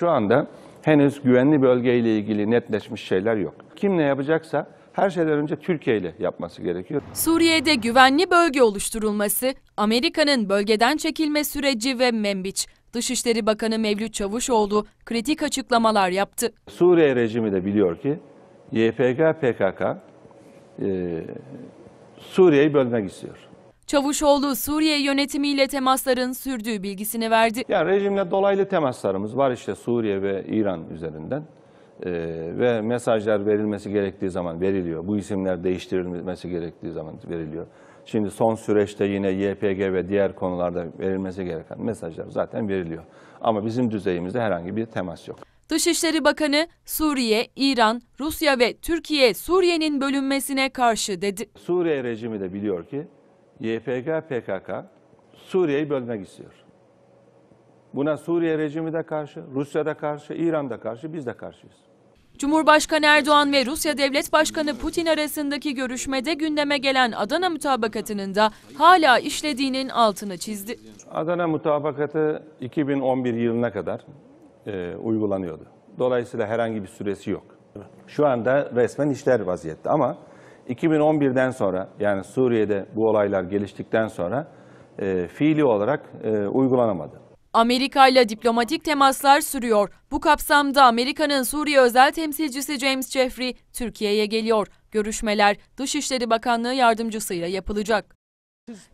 Şu anda henüz güvenli bölgeyle ilgili netleşmiş şeyler yok. Kim ne yapacaksa her şeyden önce Türkiye ile yapması gerekiyor. Suriye'de güvenli bölge oluşturulması, Amerika'nın bölgeden çekilme süreci ve Membiç. Dışişleri Bakanı Mevlüt Çavuşoğlu kritik açıklamalar yaptı. Suriye rejimi de biliyor ki YPG, PKK e, Suriye'yi bölmek istiyor. Çavuşoğlu Suriye yönetimiyle temasların sürdüğü bilgisini verdi. Ya rejimle dolaylı temaslarımız var işte Suriye ve İran üzerinden. Ee, ve mesajlar verilmesi gerektiği zaman veriliyor. Bu isimler değiştirilmesi gerektiği zaman veriliyor. Şimdi son süreçte yine YPG ve diğer konularda verilmesi gereken mesajlar zaten veriliyor. Ama bizim düzeyimizde herhangi bir temas yok. Dışişleri Bakanı Suriye, İran, Rusya ve Türkiye Suriye'nin bölünmesine karşı dedi. Suriye rejimi de biliyor ki YPG, PKK Suriye'yi bölmek istiyor. Buna Suriye rejimi de karşı, Rusya da karşı, İran da karşı, biz de karşıyız. Cumhurbaşkanı Erdoğan ve Rusya Devlet Başkanı Putin arasındaki görüşmede gündeme gelen Adana mutabakatının da hala işlediğinin altını çizdi. Adana mutabakatı 2011 yılına kadar e, uygulanıyordu. Dolayısıyla herhangi bir süresi yok. Şu anda resmen işler vaziyette ama 2011'den sonra yani Suriye'de bu olaylar geliştikten sonra e, fiili olarak e, uygulanamadı. Amerika ile diplomatik temaslar sürüyor. Bu kapsamda Amerika'nın Suriye özel temsilcisi James Jeffrey Türkiye'ye geliyor. Görüşmeler Dışişleri Bakanlığı yardımcısıyla yapılacak.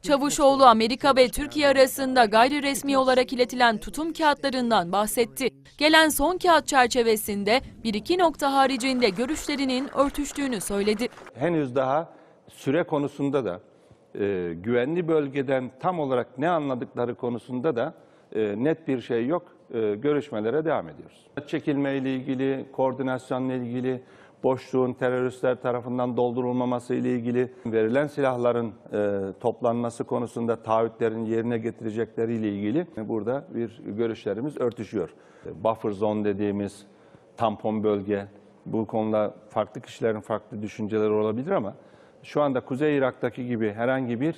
Çavuşoğlu Amerika ve Türkiye arasında gayri resmi olarak iletilen tutum kağıtlarından bahsetti. Gelen son kağıt çerçevesinde bir iki nokta haricinde görüşlerinin örtüştüğünü söyledi. Henüz daha süre konusunda da e, güvenli bölgeden tam olarak ne anladıkları konusunda da e, net bir şey yok. E, görüşmelere devam ediyoruz. Çekilme ile ilgili, koordinasyonla ilgili boşluğun teröristler tarafından doldurulmaması ile ilgili verilen silahların e, toplanması konusunda taahhütlerin yerine getirecekleri ile ilgili burada bir görüşlerimiz örtüşüyor. E, buffer zone dediğimiz tampon bölge bu konuda farklı kişilerin farklı düşünceleri olabilir ama şu anda Kuzey Irak'taki gibi herhangi bir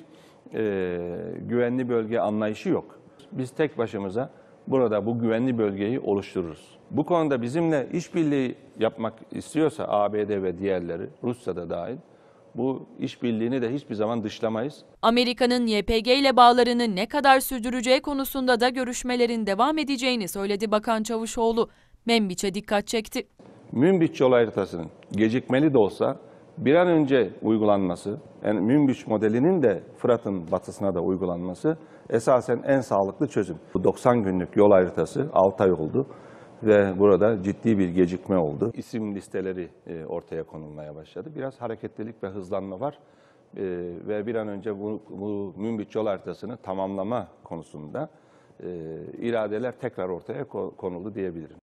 e, güvenli bölge anlayışı yok. Biz tek başımıza burada bu güvenli bölgeyi oluştururuz. Bu konuda bizimle işbirliği yapmak istiyorsa ABD ve diğerleri, Rusya da dahil, bu işbirliğini de hiçbir zaman dışlamayız. Amerika'nın YPG ile bağlarını ne kadar sürdüreceği konusunda da görüşmelerin devam edeceğini söyledi Bakan Çavuşoğlu. Membiç'e dikkat çekti. Münbiç yol haritasının gecikmeli de olsa bir an önce uygulanması, yani Münbiç modelinin de Fırat'ın batısına da uygulanması esasen en sağlıklı çözüm. Bu 90 günlük yol haritası 6 ay oldu ve burada ciddi bir gecikme oldu. İsim listeleri e, ortaya konulmaya başladı. Biraz hareketlilik ve hızlanma var e, ve bir an önce bu, bu Münbiç yol haritasını tamamlama konusunda e, iradeler tekrar ortaya konuldu diyebilirim.